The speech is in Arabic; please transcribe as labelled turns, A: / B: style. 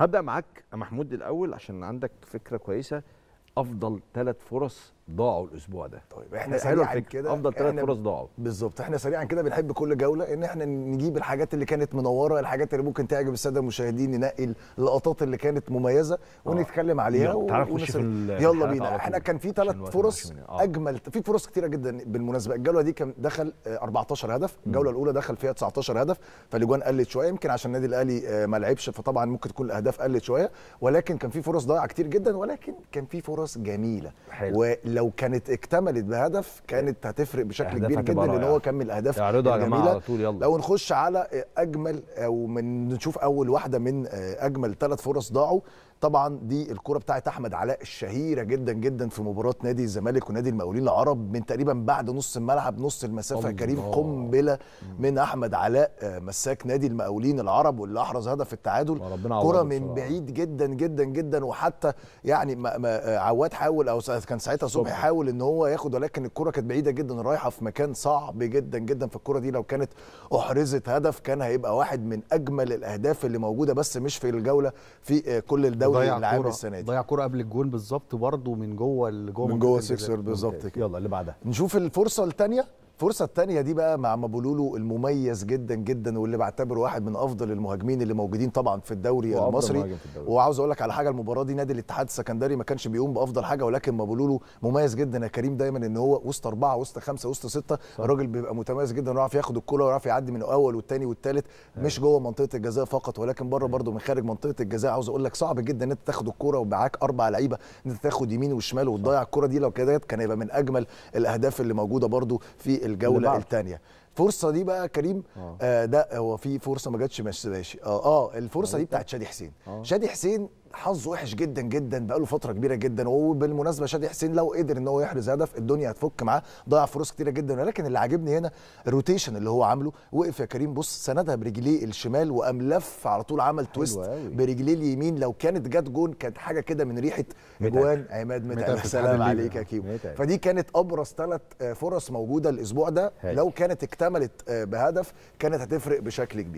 A: هبدا معاك محمود الاول عشان عندك فكره كويسه افضل ثلاث فرص ضاعوا الاسبوع ده طيب احنا سريعا كده افضل ثلاث فرص ضاعوا بالظبط احنا سريعا كده بنحب كل جوله ان احنا نجيب الحاجات اللي كانت منوره الحاجات اللي ممكن تعجب الساده المشاهدين ننقي اللقطات اللي كانت مميزه ونتكلم آه. عليها و... ونسر... يلا بينا احنا كان في ثلاث فرص آه. اجمل في فرص كتيره جدا بالمناسبه الجوله دي كان دخل 14 آه، هدف الجوله الاولى دخل فيها 19 هدف فالاجوان قلت شويه يمكن عشان النادي الاهلي ما لعبش فطبعا ممكن تكون الاهداف قلت شويه ولكن كان في فرص ضايعه كتير جدا ولكن كان في فرص جميله حلو. ولو لو كانت اكتملت بهدف كانت هتفرق بشكل كبير جدا لان هو كمل الاهداف اعرضها يا جماعه على طول يلا لو نخش على اجمل او من نشوف اول واحده من آه، اجمل ثلاث فرص ضاعوا طبعا دي الكرة بتاعت احمد علاء الشهيره جدا جدا في مباراه نادي الزمالك ونادي المقاولين العرب من تقريبا بعد نص الملعب نص المسافه كريم قنبله من احمد علاء آه، مساك نادي المقاولين العرب واللي احرز هدف التعادل كرة من بعيد جدا جدا جدا وحتى يعني ما آه، عواد حاول او كان ساعتها صبحي يحاول يعني ان هو ياخد ولكن الكره كانت بعيده جدا رايحه في مكان صعب جدا جدا فالكره دي لو كانت احرزت هدف كان هيبقى واحد من اجمل الاهداف اللي موجوده بس مش في الجوله في كل الدوري العام السنه دي ضيع كره قبل الجون بالظبط برده من جوه جوه من جوه سيكسر بالظبط كده يلا اللي بعدها نشوف الفرصه الثانيه الفرصه الثانيه دي بقى مع مابولولو المميز جدا جدا واللي بعتبره واحد من افضل المهاجمين اللي موجودين طبعا في الدوري المصري في الدوري. وعاوز اقول لك على حاجه المباراه دي نادي الاتحاد السكندري ما كانش بيقوم بافضل حاجه ولكن مابولولو مميز جدا يا كريم دايما ان هو وسط اربعه وسط خمسه وسط سته الراجل بيبقى متميز جدا ويعرف ياخد الكوره ويعرف يعدي من الاول والثاني والثالث أيوه. مش جوه منطقه الجزاء فقط ولكن بره أيوه. برضه من خارج منطقه الجزاء عاوز اقول لك صعب جدا ان انت تاخد الكوره ومعاك اربع لعيبه انت تاخد يمين وشمال وتضيع الكوره دي لو كده كان هيبقى من اجمل الاهداف اللي موجوده برضه في الجوله الثانيه الفرصه دي بقى كريم آه. آه. ده هو في فرصه ما جاتش ماشي اه اه الفرصه يعني دي إيه؟ بتاعت شادي حسين آه. شادي حسين حظه وحش جدا جدا بقاله فتره كبيره جدا وبالمناسبه شادي حسين لو قدر ان هو يحرز هدف الدنيا هتفك معاه ضيع فرص كتيره جدا ولكن اللي عاجبني هنا الروتيشن اللي هو عامله وقف يا كريم بص سندها برجليه الشمال وقام لف على طول عمل تويست برجليه اليمين لو كانت جت جون كانت حاجه كده من ريحه جوان عماد متعب سلام عليك يا كيمو فدي كانت ابرز ثلاث آه، فرص موجوده الاسبوع ده لو كانت اكتملت آه، بهدف كانت هتفرق بشكل كبير